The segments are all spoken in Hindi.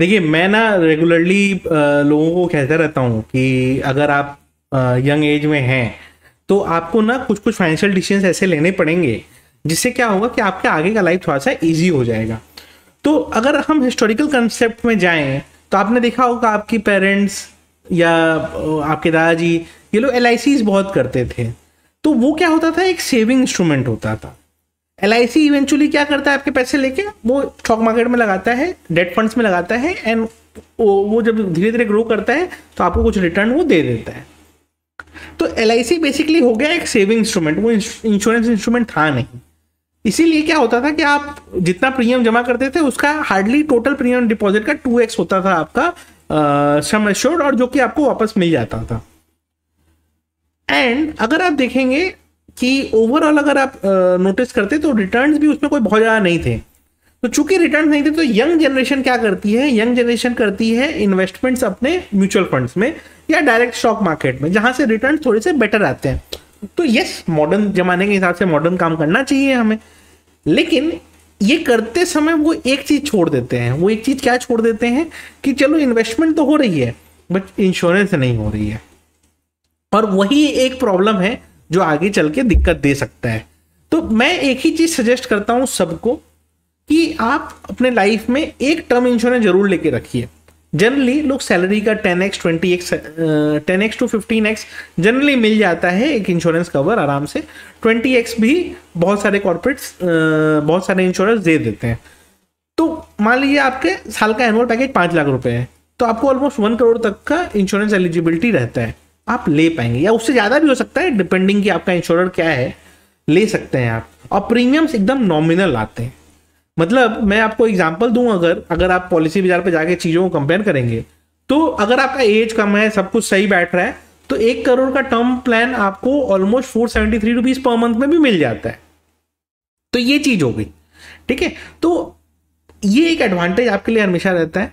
देखिए मैं ना रेगुलरली लोगों को कहता रहता हूँ कि अगर आप यंग एज में हैं तो आपको ना कुछ कुछ फाइनेंशियल डिसीजन ऐसे लेने पड़ेंगे जिससे क्या होगा कि आपके आगे का लाइफ थोड़ा सा ईजी हो जाएगा तो अगर हम हिस्टोरिकल कंसेप्ट में जाएं तो आपने देखा होगा आपकी पेरेंट्स या आपके दादाजी ये लोग एल बहुत करते थे तो वो क्या होता था एक सेविंग इंस्ट्रूमेंट होता था एल आई सी इवेंचुअली क्या करता है आपके पैसे लेके वो स्टॉक मार्केट में लगाता है डेट फंड्स में लगाता है एंड वो वो जब धीरे धीरे ग्रो करता है तो आपको कुछ रिटर्न वो दे देता है तो एल आई सी बेसिकली हो गया एक सेविंग इंस्ट्रूमेंट वो इंश्योरेंस इंस्ट्रूमेंट था नहीं इसीलिए क्या होता था कि आप जितना प्रीमियम जमा करते थे उसका हार्डली टोटल प्रीमियम डिपॉजिट का टू एक्स होता था आपका सम एश्योर्ड और जो कि आपको वापस मिल जाता था एंड अगर आप देखेंगे कि ओवरऑल अगर आप नोटिस करते तो रिटर्न भी उसमें कोई बहुत ज़्यादा नहीं थे तो चूंकि रिटर्न नहीं थे तो यंग जनरेशन क्या करती है यंग जनरेशन करती है इन्वेस्टमेंट्स अपने म्यूचुअल फंड्स में या डायरेक्ट स्टॉक मार्केट में जहां से रिटर्न थोड़े से बेटर आते हैं तो यस मॉडर्न जमाने के हिसाब से मॉडर्न काम करना चाहिए हमें लेकिन ये करते समय वो एक चीज छोड़ देते हैं वो एक चीज क्या छोड़ देते हैं कि चलो इन्वेस्टमेंट तो हो रही है बट इंश्योरेंस नहीं हो रही है और वही एक प्रॉब्लम है जो आगे चल के दिक्कत दे सकता है तो मैं एक ही चीज सजेस्ट करता हूँ सबको कि आप अपने लाइफ में एक टर्म इंश्योरेंस जरूर लेके रखिए जनरली लोग सैलरी का ten x twenty x ten x two fifteen x generally मिल जाता है एक इंश्योरेंस कवर आराम से ट्वेंटी एक्स भी बहुत सारे कॉर्पोरेट बहुत सारे इंश्योरेंस दे देते हैं तो मान लीजिए आपके साल का एनुअल पैकेज पाँच लाख रुपए है तो आपको ऑलमोस्ट वन करोड़ तक का इंश्योरेंस एलिजिबिलिटी रहता है आप ले पाएंगे या उससे ज़्यादा भी हो सकता है डिपेंडिंग कि आपका इंश्योरर क्या है ले सकते हैं आप और प्रीमियम्स एकदम नॉमिनल आते हैं मतलब मैं आपको एग्जाम्पल दूं अगर अगर आप पॉलिसी बाजार पर जाके चीज़ों को कंपेयर करेंगे तो अगर आपका एज कम है सब कुछ सही बैठ रहा है तो एक करोड़ का टर्म प्लान आपको almost four seventy three rupees per month में भी मिल जाता है तो ये चीज़ हो गई ठीक है तो ये एक एडवांटेज आपके लिए हमेशा रहता है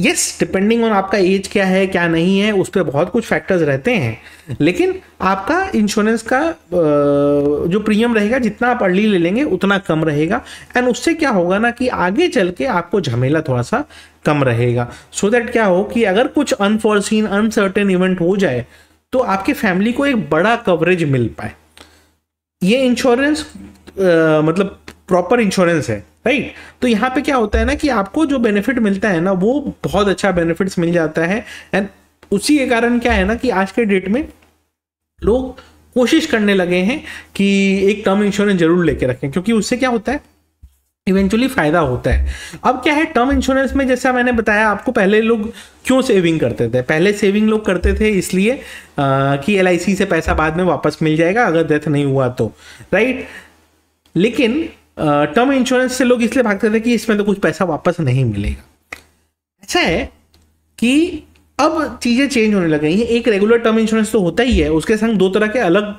यस डिपेंडिंग ऑन आपका एज क्या है क्या नहीं है उस पर बहुत कुछ फैक्टर्स रहते हैं लेकिन आपका इंश्योरेंस का जो प्रीमियम रहेगा जितना आप अर्ली ले लेंगे उतना कम रहेगा एंड उससे क्या होगा ना कि आगे चल के आपको झमेला थोड़ा सा कम रहेगा सो so दैट क्या हो कि अगर कुछ अनफॉर्सिन अनसर्टेन इवेंट हो जाए तो आपकी फैमिली को एक बड़ा कवरेज मिल पाए ये इंश्योरेंस मतलब प्रॉपर इंश्योरेंस है राइट तो यहाँ पे क्या होता है ना कि आपको जो बेनिफिट मिलता है ना वो बहुत अच्छा बेनिफिट्स मिल जाता है एंड उसी के कारण क्या है ना कि आज के डेट में लोग कोशिश करने लगे हैं कि एक टर्म इंश्योरेंस जरूर लेके रखें क्योंकि उससे क्या होता है इवेंचुअली फायदा होता है अब क्या है टर्म इंश्योरेंस में जैसा मैंने बताया आपको पहले लोग क्यों सेविंग करते थे पहले सेविंग लोग करते थे इसलिए कि एल से पैसा बाद में वापस मिल जाएगा अगर डेथ नहीं हुआ तो राइट लेकिन टर्म इंश्योरेंस से लोग इसलिए भागते थे कि इसमें तो कुछ पैसा वापस नहीं मिलेगा ऐसा अच्छा है कि अब चीज़ें चेंज होने लग गई हैं एक रेगुलर टर्म इंश्योरेंस तो होता ही है उसके संग दो तरह के अलग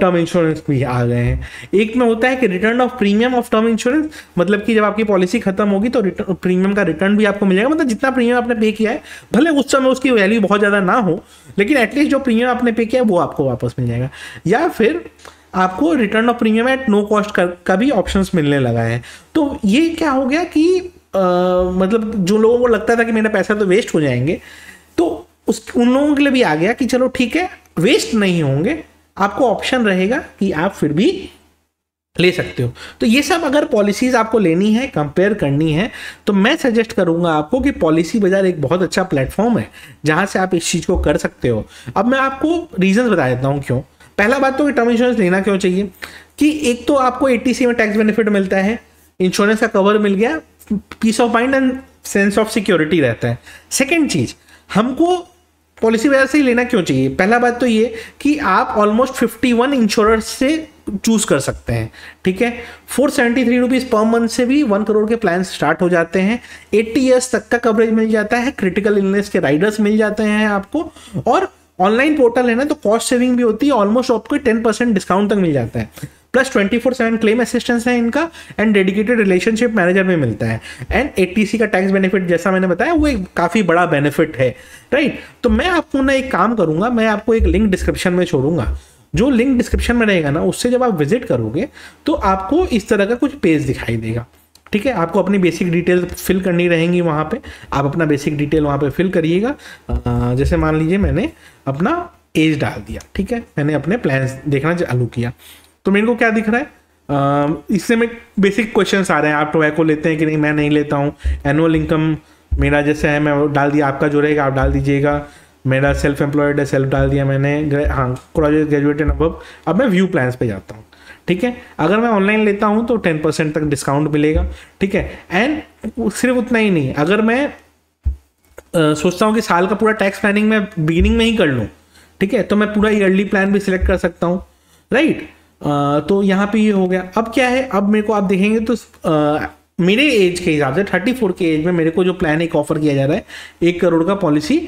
टर्म इंश्योरेंस भी आ गए हैं एक में होता है कि return of premium of term insurance मतलब कि जब आपकी पॉलिसी खत्म होगी तो प्रीमियम का रिटर्न भी आपको मिलेगा मतलब जितना प्रीमियम आपने पे किया है भले उस समय उसकी वैल्यू बहुत ज़्यादा ना हो लेकिन एटलीस्ट जो प्रीमियम आपने पे किया है वो आपको वापस मिल जाएगा या फिर आपको return of premium at no cost का भी ऑप्शन मिलने लगा है तो ये क्या हो गया कि आ, मतलब जो लोगों को लगता था कि मेरा पैसा तो वेस्ट हो जाएंगे तो उस उन लोगों के लिए भी आ गया कि चलो ठीक है वेस्ट नहीं होंगे आपको ऑप्शन रहेगा कि आप फिर भी ले सकते हो तो ये सब अगर पॉलिसीज आपको लेनी है कंपेयर करनी है तो मैं सजेस्ट करूंगा आपको कि पॉलिसी बाजार एक बहुत अच्छा प्लेटफॉर्म है जहां से आप इस चीज़ को कर सकते हो अब मैं आपको रीजंस बता देता हूँ क्यों पहला बात तो कि टर्म इंश्योरेंस लेना क्यों चाहिए कि एक तो आपको एटीसी में टैक्स बेनिफिट मिलता है इंश्योरेंस का कवर मिल गया peace of mind and sense of security रहता है सेकेंड चीज़ हमको पॉलिसी वगैरह से ही लेना क्यों चाहिए पहला बात तो ये कि आप ऑलमोस्ट 51 वन इंश्योरेंस से चूज़ कर सकते हैं ठीक है four seventy three rupees per month से भी वन करोड़ के प्लान स्टार्ट हो जाते हैं एट्टी ईयर्स तक का कवरेज मिल जाता है क्रिटिकल इलनेस के राइडर्स मिल जाते हैं आपको और ऑनलाइन पोर्टल है ना तो कॉस्ट सेविंग भी होती है ऑलमोस्ट आपको टेन परसेंट डिस्काउंट तक मिल जाता है plus twenty four seven claim assistance है इनका एंड डेडिकेटेड रिलेशनशिप मैनेजर में मिलता है एंड ए टी सी का टैक्स बेनिफिट जैसा मैंने बताया वो एक काफ़ी बड़ा बेनिफिट है राइट तो मैं आपको ना एक काम करूंगा मैं आपको एक लिंक डिस्क्रिप्शन में छोड़ूंगा जो लिंक डिस्क्रिप्शन में रहेगा ना उससे जब आप विजिट करोगे तो आपको इस तरह का कुछ पेज दिखाई देगा ठीक है आपको अपनी बेसिक डिटेल फिल करनी रहेंगी वहाँ पे आप अपना बेसिक डिटेल वहाँ पे फिल करिएगा जैसे मान लीजिए मैंने अपना एज डाल दिया ठीक है मैंने अपने प्लान देखना चालू किया तो मेरे को क्या दिख रहा है इससे में बेसिक क्वेश्चंस आ रहे हैं आप टोबैको तो लेते हैं कि नहीं मैं नहीं लेता हूँ एनुअल इनकम मेरा जैसे है मैं डाल दिया आपका जो रहेगा आप डाल दीजिएगा मेरा सेल्फ एम्प्लॉयड है सेल्फ डाल दिया मैंने हाँ ग्रेजुएट एंड अब अब मैं व्यू प्लान्स पे जाता हूँ ठीक है अगर मैं ऑनलाइन लेता हूं तो टेन परसेंट तक डिस्काउंट मिलेगा ठीक है एंड सिर्फ उतना ही नहीं अगर मैं आ, सोचता हूँ कि साल का पूरा टैक्स प्लानिंग मैं बिगिनिंग में ही कर लूँ ठीक है तो मैं पूरा ईयरली प्लान भी सिलेक्ट कर सकता हूँ राइट आ, तो यहां पे ये यह हो गया अब क्या है अब मेरे को आप देखेंगे तो आ, मेरे एज के हिसाब से थर्टी फोर के एज में मेरे को जो प्लान एक ऑफर किया जा रहा है एक करोड़ का policy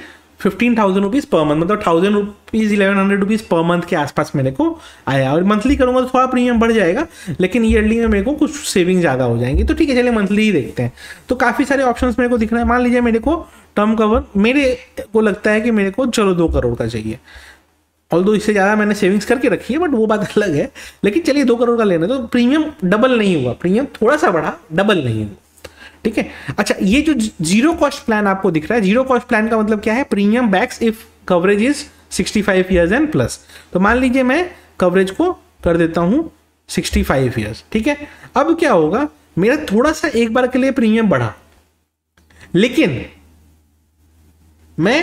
fifteen thousand rupees per month मतलब thousand rupees eleven hundred rupees per month के आसपास मेरे को आया और मंथली करूँगा तो थोड़ा प्रीमियम बढ़ जाएगा लेकिन ईयरली में मेरे को कुछ सेविंग ज़्यादा हो जाएंगी तो ठीक है चलिए मंथली ही देखते हैं तो काफ़ी सारे ऑप्शन मेरे को दिख रहे हैं मान लीजिए मेरे को टर्म कवर मेरे को लगता है कि मेरे को चलो दो करोड़ का चाहिए ऑल दो इससे ज़्यादा मैंने सेविंग्स करके रखी है बट वो बात अलग है लेकिन चलिए दो करोड़ का लेना तो प्रीमियम डबल नहीं हुआ प्रीमियम थोड़ा सा बढ़ा डबल नहीं हुआ ठीक है अच्छा ये जो जीरो कॉस्ट प्लान आपको दिख रहा है जीरो कॉस्ट प्लान का मतलब क्या है premium backs if coverage is 65 five years and plus तो मान लीजिए मैं कवरेज को कर देता हूँ 65 फाइव ईयर्स ठीक है अब क्या होगा मेरा थोड़ा सा एक बार के लिए प्रीमियम बढ़ा लेकिन मैं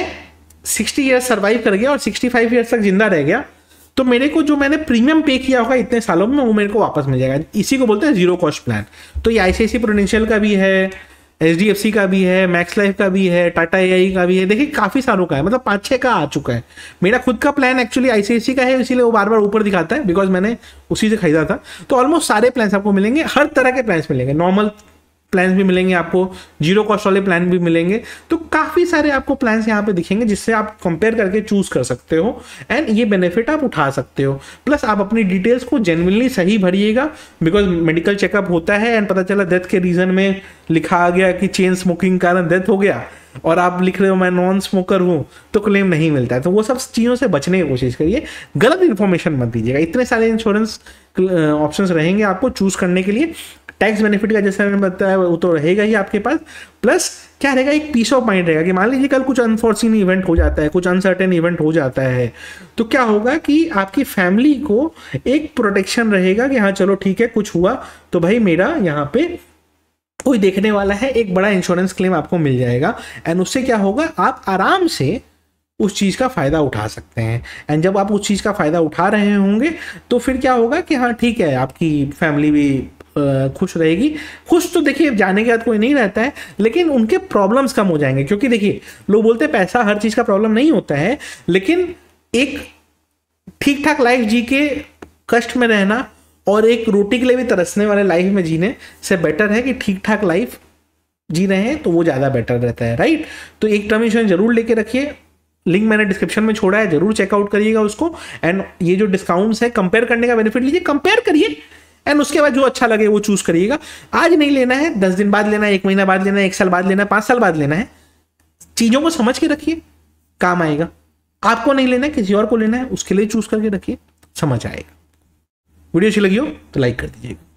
60 ईयर सर्वाइव कर गया और 65 फाइव ईयर्स तक जिंदा रह गया तो मेरे को जो मैंने प्रीमियम पे किया होगा इतने सालों में वो मेरे को वापस मिल जाएगा इसी को बोलते हैं जीरो कॉस्ट प्लान तो ये आई प्रोडेंशियल का भी है एच डी एफ सी का भी है मैक्स लाइफ का भी है टाटा ए आई का भी है देखिए काफ़ी सालों का है मतलब पाँच छः का आ चुका है मेरा खुद का प्लान एक्चुअली आई सी सी आई का है इसीलिए वो बार बार ऊपर दिखाता है बिकॉज मैंने उसी से खरीदा था तो ऑलमोस्ट सारे प्लान्स आपको मिलेंगे हर तरह के प्लान्स मिलेंगे नॉर्मल प्लान्स भी मिलेंगे आपको जीरो कॉस्ट वाले प्लान भी मिलेंगे तो काफ़ी सारे आपको प्लान्स यहाँ पे दिखेंगे जिससे आप कंपेयर करके चूज कर सकते हो एंड ये बेनिफिट आप उठा सकते हो प्लस आप अपनी डिटेल्स को जेनविनली सही भरिएगा बिकॉज मेडिकल चेकअप होता है एंड पता चला डेथ के रीज़न में लिखा आ गया कि चेन स्मोकिंग कारण डेथ हो गया और आप लिख रहे हो मैं नॉन स्मोकर हूँ तो क्लेम नहीं मिलता है तो वो सब चीज़ों से बचने की कोशिश करिए गलत इन्फॉर्मेशन मत दीजिएगा इतने सारे इंश्योरेंस ऑप्शंस uh, रहेंगे आपको चूज करने के लिए टैक्स बेनिफिट का जैसा मैंने बताया वो तो रहेगा ही आपके पास प्लस क्या रहेगा एक पीस ऑफ माइंड रहेगा कि मान लीजिए कल कुछ अनफॉर्चुन इवेंट हो जाता है कुछ अनसर्टेन इवेंट हो जाता है तो क्या होगा कि आपकी फैमिली को एक प्रोटेक्शन रहेगा कि हाँ चलो ठीक है कुछ हुआ तो भाई मेरा यहाँ पे कोई देखने वाला है एक बड़ा इंश्योरेंस क्लेम आपको मिल जाएगा एंड उससे क्या होगा आप आराम से उस चीज़ का फ़ायदा उठा सकते हैं एंड जब आप उस चीज़ का फ़ायदा उठा रहे होंगे तो फिर क्या होगा कि हाँ ठीक है आपकी फैमिली भी खुश रहेगी खुश तो देखिए जाने के बाद कोई नहीं रहता है लेकिन उनके प्रॉब्लम्स कम हो जाएंगे क्योंकि देखिए लोग बोलते हैं पैसा हर चीज़ का प्रॉब्लम नहीं होता है लेकिन एक ठीक ठाक लाइफ जी के कष्ट में रहना और एक रोटी के लिए भी तरसने वाले लाइफ में जीने से बेटर है कि ठीक ठाक लाइफ जी रहे हैं तो वो ज़्यादा बेटर रहता है राइट तो एक टर्म इंश्योरेंस जरूर लेके रखिए लिंक मैंने डिस्क्रिप्शन में छोड़ा है जरूर चेकआउट करिएगा उसको एंड ये जो डिस्काउंट्स है कंपेयर करने का बेनिफिट लीजिए कंपेयर करिए एंड उसके बाद जो अच्छा लगे वो चूज करिएगा आज नहीं लेना है दस दिन बाद लेना है एक महीना बाद लेना है एक साल बाद लेना है पांच साल बाद लेना है चीज़ों को समझ के रखिए काम आएगा आपको नहीं लेना है किसी और को लेना है उसके लिए चूज करके रखिए समझ आएगा वीडियो अच्छी लगी हो तो लाइक कर दीजिएगा